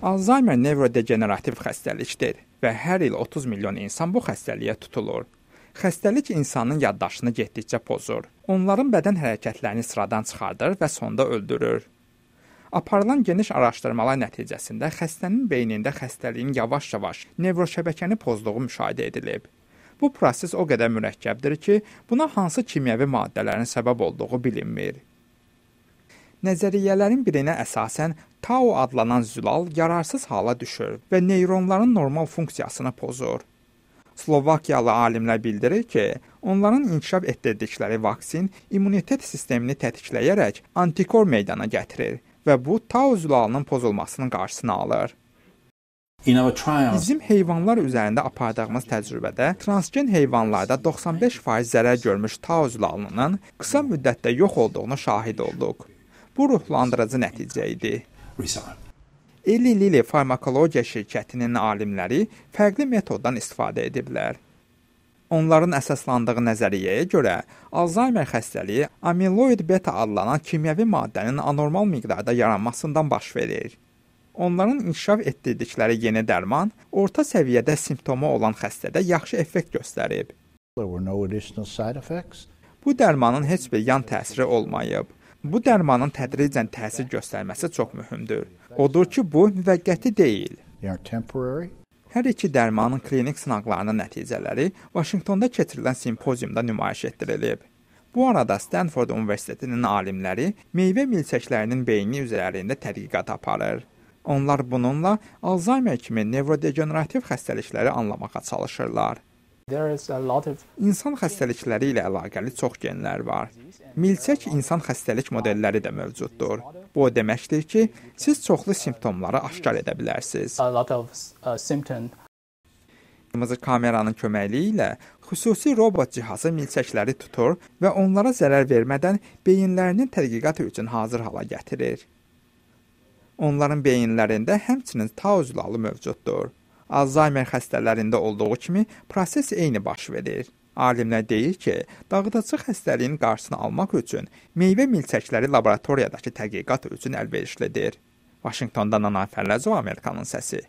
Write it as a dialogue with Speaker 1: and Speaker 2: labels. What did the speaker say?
Speaker 1: Alzheimer nevrodegenerativ xəstəlikdir və hər il 30 milyon insan bu xəstəliyə tutulur. Xəstəlik insanın yaddaşını getdikcə pozur. Onların bədən hərəkətlərini sıradan çıxardır və sonda öldürür. Aparılan geniş araşdırmalar nəticəsində xəstənin beynində xəstəliyin yavaş-yavaş nevroşəbəkəni pozduğu müşahidə edilib. Bu proses o qədər mürəkkəbdir ki, buna hansı kimyəvi maddələrin səbəb olduğu bilinmir. Nəzəriyyələrin birinə əsasən tau adlanan zülal yararsız hala düşür və neyronların normal funksiyasını pozur. Slovakiyalı alimlər bildirir ki, onların inkişaf etdirdikləri vaksin immunitet sistemini tətikləyərək antikor meydana gətirir və bu tau zülalının pozulmasının qarşısını alır. Bizim heyvanlar üzərində apardığımız təcrübədə transgen heyvanlarda 95% zərər görmüş tau zülalının qısa müddətdə yox olduğunu şahid olduq. Bu ruhlandırıcı nəticə idi. Eli Lilly farmakologiya şirkətinin alimləri fərqli metoddan istifadə ediblər. Onların əsaslandığı nəzəriyyəyə görə Alzheimer xəstəliyi amiloid beta adlanan kimyəvi maddənin anormal miqdarda yaranmasından baş verir. Onların inkişaf etdirdikləri yeni dərman orta səviyyədə simptomu olan xəstədə yaxşı effekt göstərib. No Bu dərmanın heç bir yan təsiri olmayıb. Bu dərmanın tədricən təsir göstərməsi çox mühümdür. Odur ki, bu müvəqqəti deyil. Hər iki dərmanın klinik sınaqlarının nəticələri Vaşinqtonda keçirilən simpoziumda nümayiş etdirilib. Bu arada Stanford Universitetinin alimləri meyvə milçəklərinin beyni üzərində tədqiqat aparır. Onlar bununla Alzheimer kimi nevrodegenerativ xəstəlikləri anlamağa çalışırlar. İnsan xəstəlikləri ilə əlaqəli çox genlər var. Milçək insan xəstəlik modelləri də mövcuddur. Bu o deməkdir ki, siz çoxlu simptomları aşkar edə bilərsiniz. Uh, Qırmızı kameranın köməkliyi ilə xüsusi robot cihazı milçəkləri tutur və onlara zərər vermədən beyinlərinin tədqiqat üçün hazır hala gətirir. Onların beyinlərində həmçinin tau üzlalı mövcuddur. Alzheimer xəstələrində olduğu kimi proses eyni baş verir. Alimlər deyir ki, dağıdıcı xəstəliyin qarşısını almaq üçün meyvə milçəkləri laboratoriyadakı tədqiqat üçün əlverişlidir. Vaşinqtondan Anar Fərrəcov Amerikanın səsi.